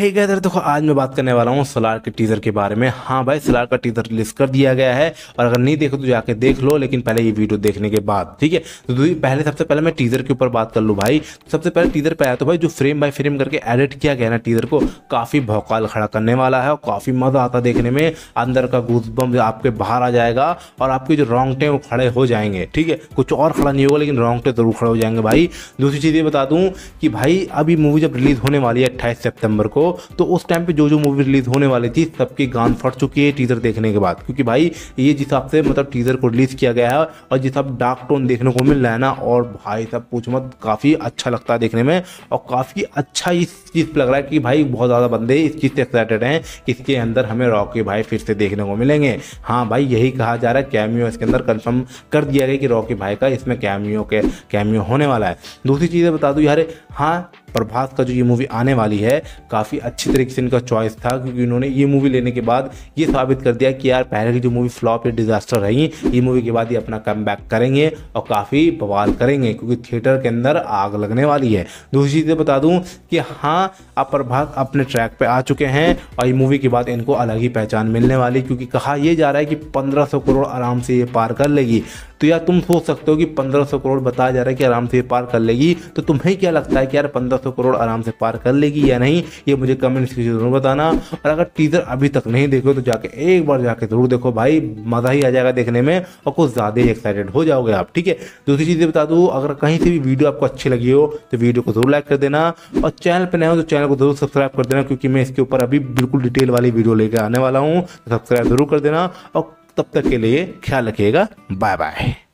ठीक है तो देखो आज मैं बात करने वाला हूँ सलार के टीजर के बारे में हाँ भाई सलार का टीजर रिलीज कर दिया गया है और अगर नहीं देखो तो जाके देख लो लेकिन पहले ये वीडियो देखने के बाद ठीक है तो पहले सबसे पहले मैं टीजर के ऊपर बात कर लूँ भाई सबसे पहले टीजर पे आया तो भाई जो फ्रेम बाय फ्रेम करके एडिट किया गया ना टीजर को काफी भौकाल खड़ा करने वाला है और काफी मजा आता देखने में अंदर का गूजबम आपके बाहर आ जाएगा और आपके जो रोंगटे वो खड़े हो जाएंगे ठीक है कुछ और खड़ा नहीं होगा लेकिन रोंगटे जरूर खड़े हो जाएंगे भाई दूसरी चीज़ ये बता दूँ कि भाई अभी मूवी जब रिलीज होने वाली है अट्ठाईस सितंबर को तो उस टाइम पे जो जो मूवी रिलीज होने वाली थी सबकी गान फट चुकी है टीजर देखने के बाद क्योंकि भाई ये जिस हिसाब से मतलब टीजर को रिलीज किया गया है और जिस हिसाब डार्क टोन देखने को मिल रहा है ना और भाई सब पूछ मत काफ़ी अच्छा लगता है देखने में और काफ़ी अच्छा इस चीज़ पर लग रहा है कि भाई बहुत ज़्यादा बंदे इस चीज़ से एक्साइटेड हैं इसके अंदर हमें रॉकी भाई फिर से देखने को मिलेंगे हाँ भाई यही कहा जा रहा है कैमियो इसके अंदर कन्फर्म कर दिया गया कि रॉकी भाई का इसमें कैमियो के कैमियो होने वाला है दूसरी चीज़ें बता दू यार हाँ प्रभास का जो ये मूवी आने वाली है काफ़ी अच्छी तरीके से इनका चॉइस था क्योंकि इन्होंने ये मूवी लेने के बाद ये साबित कर दिया कि यार पहले की जो मूवी फ्लॉप या डिजास्टर रही ये मूवी के बाद ये अपना कम करेंगे और काफ़ी बवाल करेंगे क्योंकि थिएटर के अंदर आग लगने वाली है दूसरी चीज़ें बता दूँ कि हाँ अब प्रभास अपने ट्रैक पर आ चुके हैं और ये मूवी के बाद इनको अलग ही पहचान मिलने वाली क्योंकि कहा यह जा रहा है कि पंद्रह करोड़ आराम से ये पार कर लेगी तो यार तुम सोच सकते हो कि पंद्रह करोड़ बताया जा रहा है कि आराम से ये पार कर लेगी तो तुम्हें क्या लगता है कि यार पंद्रह सौ तो करोड़ आराम से पार कर लेगी या नहीं ये मुझे कमेंट्स की जरूर बताना और अगर टीजर अभी तक नहीं देखो तो जाके एक बार जाके जरूर देखो भाई मज़ा ही आ जाएगा देखने में और कुछ ज़्यादा ही एक्साइटेड हो जाओगे आप ठीक है दूसरी चीज बता दू अगर कहीं से भी वीडियो आपको अच्छी लगी हो तो वीडियो को जरूर लाइक कर देना और चैनल पर नए हो तो चैनल को जरूर सब्सक्राइब कर देना क्योंकि मैं इसके ऊपर अभी बिल्कुल डिटेल वाली वीडियो लेकर आने वाला हूँ सब्सक्राइब तो जरूर कर देना और तब तक के लिए ख्याल रखिएगा बाय बाय